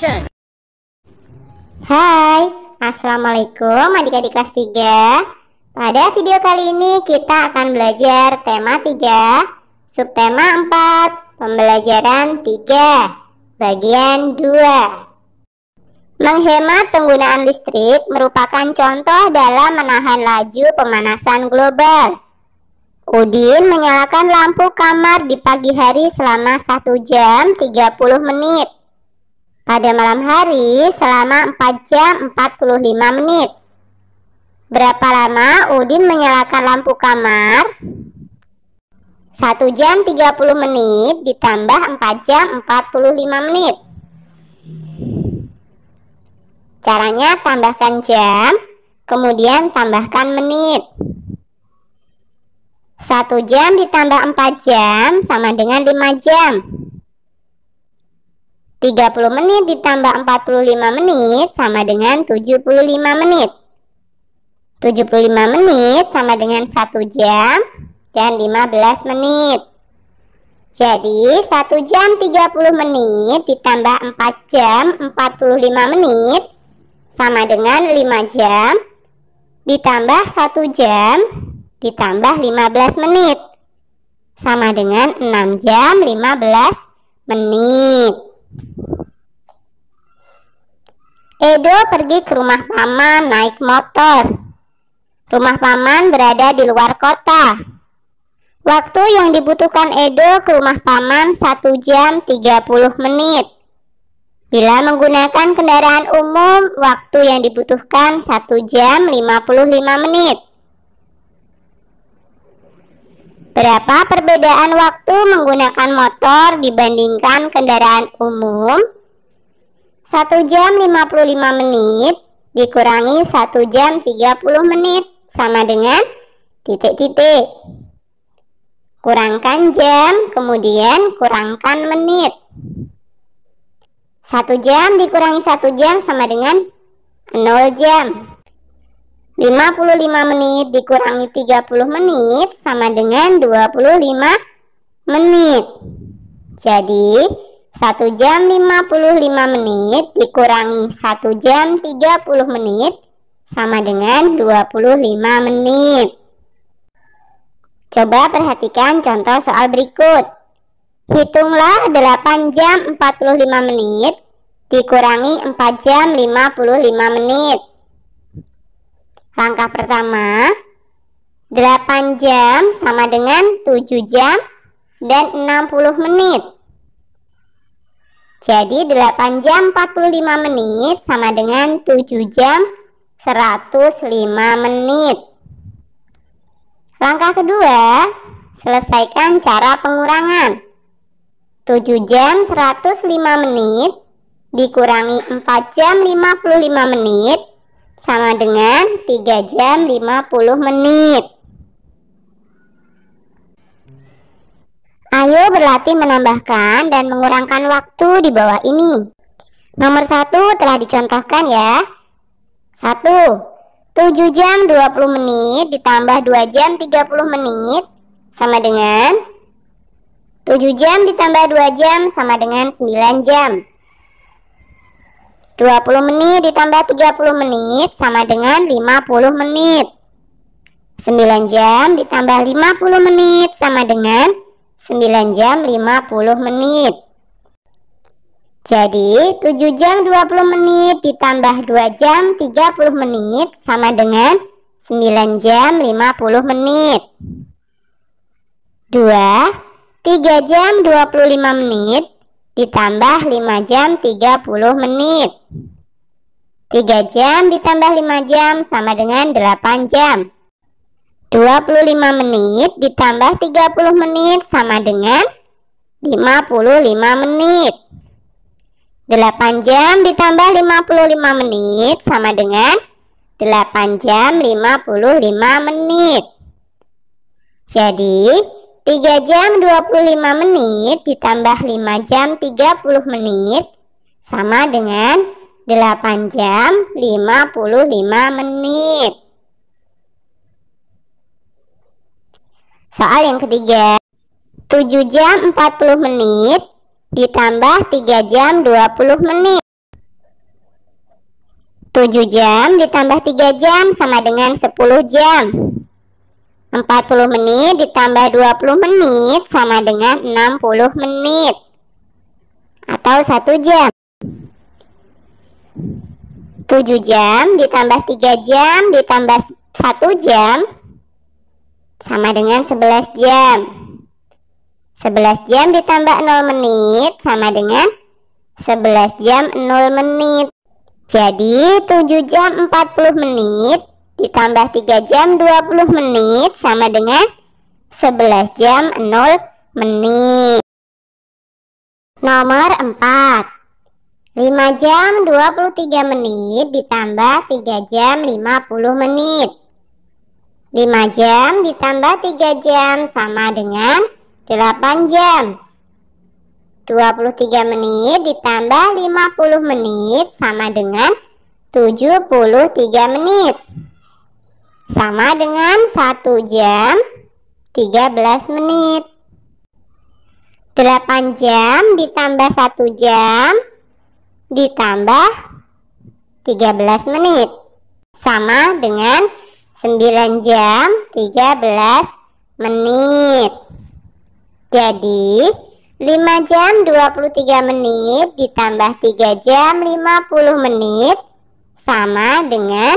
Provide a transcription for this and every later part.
action. Hai, Assalamualaikum adik-adik kelas 3 Pada video kali ini kita akan belajar tema 3 Subtema 4 Pembelajaran 3 Bagian 2 Menghemat penggunaan listrik merupakan contoh dalam menahan laju pemanasan global Udin menyalakan lampu kamar di pagi hari selama 1 jam 30 menit pada malam hari selama 4 jam 45 menit. Berapa lama Udin menyalakan lampu kamar? 1 jam 30 menit ditambah 4 jam 45 menit. Caranya tambahkan jam, kemudian tambahkan menit. 1 jam ditambah 4 jam sama dengan 5 jam. 30 menit ditambah 45 menit sama dengan 75 menit. 75 menit sama dengan 1 jam dan 15 menit. Jadi 1 jam 30 menit ditambah 4 jam 45 menit sama dengan 5 jam ditambah 1 jam ditambah 15 menit sama dengan 6 jam 15 menit. Edo pergi ke rumah paman naik motor. Rumah paman berada di luar kota. Waktu yang dibutuhkan Edo ke rumah paman 1 jam 30 menit. Bila menggunakan kendaraan umum, waktu yang dibutuhkan 1 jam 55 menit. Berapa perbedaan waktu menggunakan motor dibandingkan kendaraan umum? 1 jam 55 menit dikurangi 1 jam 30 menit sama dengan titik-titik. Kurangkan jam, kemudian kurangkan menit. 1 jam dikurangi 1 jam sama dengan 0 jam. 55 menit dikurangi 30 menit sama dengan 25 menit. Jadi 1 jam 55 menit dikurangi 1 jam 30 menit sama dengan 25 menit. Coba perhatikan contoh soal berikut. Hitunglah 8 jam 45 menit dikurangi 4 jam 55 menit. Langkah pertama, 8 jam sama dengan 7 jam dan 60 menit. Jadi 8 jam 45 menit sama dengan 7 jam 105 menit. Langkah kedua, selesaikan cara pengurangan. 7 jam 105 menit dikurangi 4 jam 55 menit sama dengan 3 jam 50 menit. Ayo berlatih menambahkan dan mengurangkan waktu di bawah ini. Nomor 1 telah dicontohkan ya. 1. 7 jam 20 menit ditambah 2 jam 30 menit sama dengan 7 jam ditambah 2 jam sama dengan 9 jam. 20 menit ditambah 30 menit sama dengan 50 menit. 9 jam ditambah 50 menit sama dengan 9 jam 50 menit. Jadi 7 jam 20 menit ditambah 2 jam 30 menit sama dengan 9 jam 50 menit. 2 3 jam 25 menit ditambah 5 jam 30 menit. 3 jam ditambah 5 jam sama dengan 8 jam. 25 menit ditambah 30 menit sama dengan 55 menit. 8 jam ditambah 55 menit sama dengan 8 jam 55 menit. Jadi, 3 jam 25 menit ditambah 5 jam 30 menit sama dengan 8 jam 55 menit. Soal yang ketiga, 7 jam 40 menit ditambah 3 jam 20 menit. 7 jam ditambah 3 jam sama dengan 10 jam. 40 menit ditambah 20 menit sama dengan 60 menit atau 1 jam. 7 jam ditambah 3 jam ditambah 1 jam sama dengan 11 jam. 11 jam ditambah 0 menit sama dengan 11 jam 0 menit. Jadi 7 jam 40 menit ditambah 3 jam 20 menit sama dengan 11 jam 0 menit. Nomor 4. 5 jam 23 menit ditambah 3 jam 50 menit. 5 jam ditambah 3 jam sama dengan 8 jam. 23 menit ditambah 50 menit sama dengan 73 menit sama dengan 1 jam 13 menit. 8 jam ditambah 1 jam ditambah 13 menit sama dengan 9 jam 13 menit. Jadi 5 jam 23 menit ditambah 3 jam 50 menit sama dengan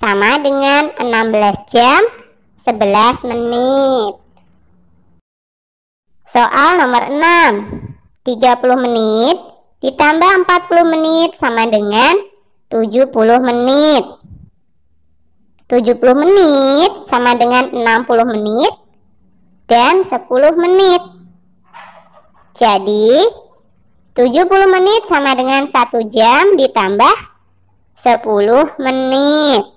sama dengan 16 jam 11 menit. Soal nomor 6. 30 menit ditambah 40 menit sama dengan 70 menit. 70 menit sama dengan 60 menit dan 10 menit. Jadi, 70 menit sama dengan 1 jam ditambah 10 menit.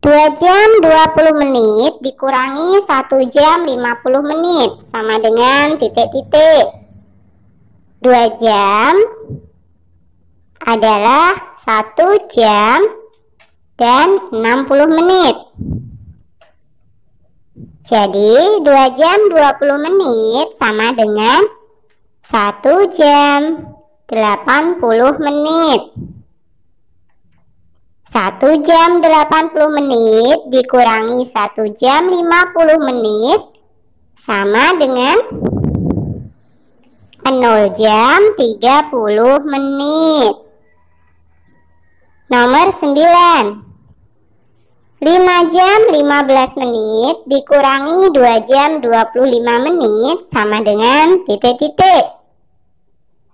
2 jam 20 menit dikurangi 1 jam 50 menit sama dengan titik-titik 2 jam adalah 1 jam dan 60 menit jadi 2 jam 20 menit sama dengan 1 jam 80 menit 1 jam 80 menit dikurangi 1 jam 50 menit sama dengan 0 jam 30 menit. Nomor 9. 5 jam 15 menit dikurangi 2 jam 25 menit sama dengan titik-titik.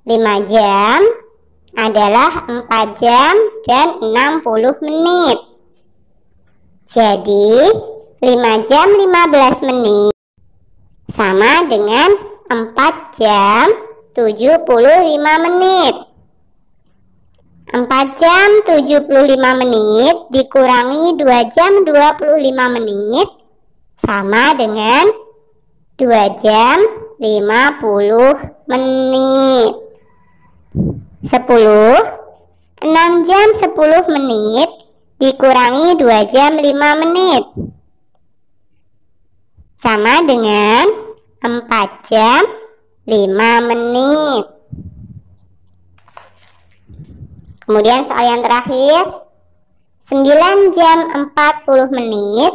5 jam adalah 4 jam dan 60 menit. Jadi, 5 jam 15 menit sama dengan 4 jam 75 menit. 4 jam 75 menit dikurangi 2 jam 25 menit sama dengan 2 jam 50 menit. 10 6 jam 10 menit dikurangi 2 jam 5 menit sama dengan 4 jam 5 menit kemudian soal yang terakhir 9 jam 40 menit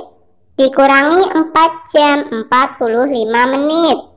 dikurangi 4 jam 45 menit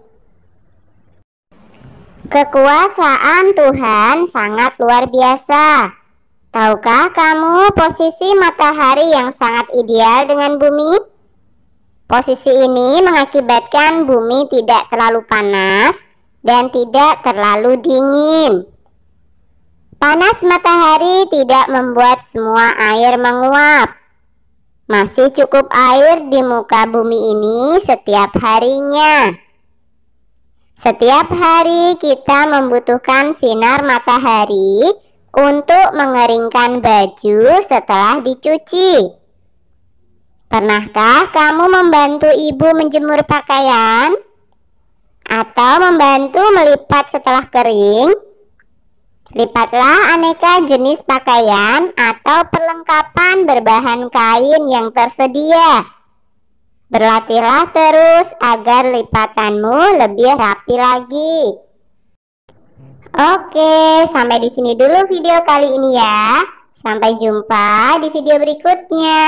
Kekuasaan Tuhan sangat luar biasa. Tahukah kamu posisi matahari yang sangat ideal dengan bumi? Posisi ini mengakibatkan bumi tidak terlalu panas dan tidak terlalu dingin. Panas matahari tidak membuat semua air menguap. Masih cukup air di muka bumi ini setiap harinya. Setiap hari kita membutuhkan sinar matahari untuk mengeringkan baju setelah dicuci. Pernahkah kamu membantu ibu menjemur pakaian? Atau membantu melipat setelah kering? Lipatlah aneka jenis pakaian atau perlengkapan berbahan kain yang tersedia. Berlatihlah terus agar lipatanmu lebih rapi lagi. Oke, sampai di sini dulu video kali ini ya. Sampai jumpa di video berikutnya.